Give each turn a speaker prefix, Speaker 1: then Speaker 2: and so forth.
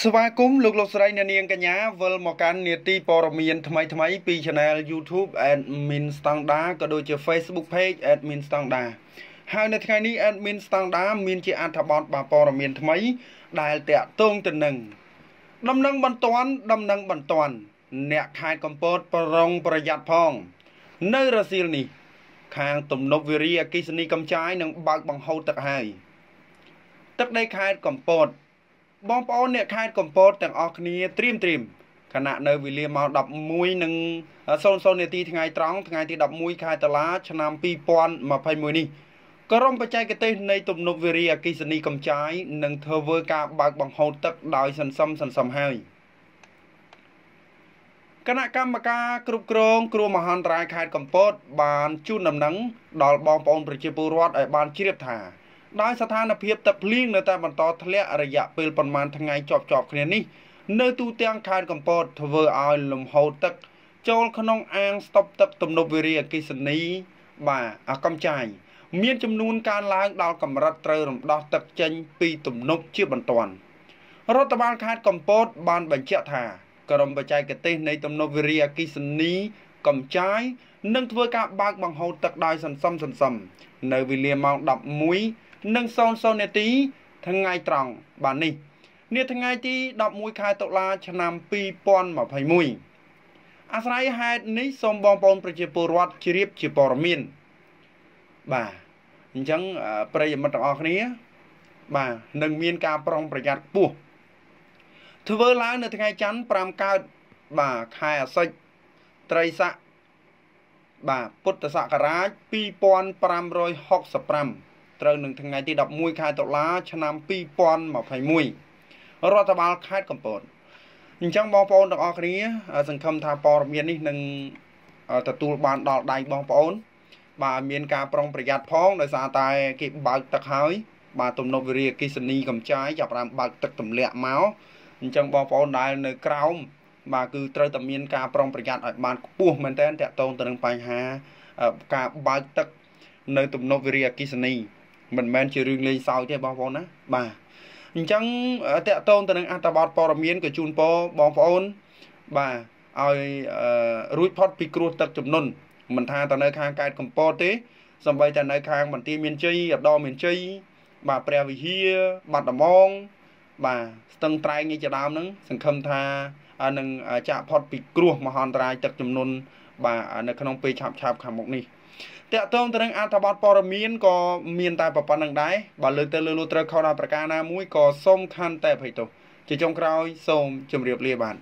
Speaker 1: ស្វាគមន៍លោកលោកស្រីអ្នកនាងកញ្ញាវិលមកកាន់នាទីព័ត៌មានថ្មីថ្មីពី Channel YouTube Admin Standard ក៏ដូចជា Facebook Page Admin Standard ហើយនៅថ្ងៃនេះ Admin Standard មានជាអត្ថបទបាព័ត៌មានថ្មី ដែលតាក់ទងទៅនឹងដំណឹងបន្ទាន់ដំណឹងបន្ទាន់អ្នកខេត្តកំពតប្រុងប្រយ័ត្នផងនៅរសៀលនេះ ខាងទំនប់វិរិយអកិសនីកំចាយនឹងបើកបង្ហូរទឹកហើយទឹកដីខេត្តកំពតបងប្អូនអ្នកខេត្តកំពតទាំងអស់គ្នាត្រៀមត្រៀមខណៈនៅវេលាម៉ោង11និង00នាទីថ្ងៃត្រង់ថ្ងៃទី11ខែតុលាឆ្នាំ2021នេះក្រុមបច្ចេកទេស នៃ ទំនប់វារីអគិសនីកំចាយនឹងធ្វើការបើកបង្ហូរទឹកដោយសន្សំសន្សំហើយគណៈកម្មការគ្រប់គ្រងគ្រោះមហន្តរាយខេត្តកំពត បាន ជូនដំណឹងដល់បងប្អូនប្រជាពលរដ្ឋឲ្យបានជ្រាបថាដោយស្ថានភាពទឹកភ្លៀងនៅតែបន្តធ្លាក់រយៈពេលប្រមាណថ្ងៃជាប់ៗគ្នានេះនៅទូទាំងខេត្តកំពតធ្វើឲ្យលំហូរទឹក ចូលក្នុងអាងស្តុបទឹកទំនប់វារីអគ្គិសនី បាទអកំចាយមានចំនួនកើនឡើងដល់កម្រិតត្រូវរំដោះទឹកចេញពីទំនប់ជាបន្ទាន់រដ្ឋបាលខេត្តកំពត បានបញ្ជាក់ថាក្រមបច្ចេកទេសនៃទំនប់វារីអគ្គិសនីកំចាយនឹងធ្វើការបើកបង្ហូរទឹកដោយសន្សំសន្សំ នៅវេលាម៉ោង11និង00នាទីថ្ងៃត្រង់បាទនេះនាថ្ងៃទី11ខែតុលា ឆ្នាំ2021អាស្រ័យហេតុនេះសូមបងប្អូនប្រជាពលរដ្ឋជ្រាបជាព័ត៌មាន បាទអញ្ចឹងប្រិយមិត្តទាំងអស់គ្នា បាទនឹងមានការប្រុងប្រយ័ត្នខ្ពស់ធ្វើឡើងនៅថ្ងៃច័ន្ទ5កើតបាទខែអាសត់ត្រីស័កបាទពុទ្ធសករាជ2565ត្រូវនឹងថ្ងៃទី11ខែតុលាឆ្នាំ2021រដ្ឋបាលខេត្តកំពតអញ្ចឹងបងប្អូនទាំងអស់គ្នាសង្ឃឹមថាព័ត៌មាននេះនឹងទទួលបានដល់ដៃបងប្អូន បាទមានការប្រុងប្រយ័ត្នផងដោយសារតែគេបើកទឹកហើយបាទទំនប់វិរិយអកិសនីកំចាយចាប់បានបើកទឹកទម្លាក់មកអញ្ចឹងបងប្អូនដែលនៅក្រោមបាទគឺត្រូវតែមានការប្រុងប្រយ័ត្នឲ្យបានខ្ពស់មែនទែនតកតងទៅនឹងបញ្ហាការបើកទឹកនៅទំនប់វិរិយអកិសនីមិនមែនជារឿងលេងសើចទេបងប្អូនណាបាទអញ្ចឹងតកតងទៅនឹងអត្តបទព័រមានក៏ជូនពរបងប្អូន បាទឲ្យរួចផុតពីគ្រោះទឹកជំនន់មិនថាទៅនៅខាងកើតកម្ពតទេសម្បីតែនៅខាងបន្ទាយមានជ័យឧត្តរមានជ័យបាទព្រះវិហារបាត់ដំងបាទស្ទឹងត្រែងនេះជាដើមហ្នឹងសង្ឃឹមថានឹងចាក់ផុត ពីគ្រោះមហន្តរាយទឹកជំនន់បាទនៅក្នុងពេលឆាប់ឆាប់ខាងមុខនេះតកតងទៅនឹងអត្ថបទព័ត៌មានក៏មានតែប៉ុណ្្នឹងដែរបើលើកទៅលើលូត្រូវខុសដល់ប្រការណាមួយក៏សូមខន្តីអភ័យទោសជាចុងក្រោយសូមជម្រាបលាបាទ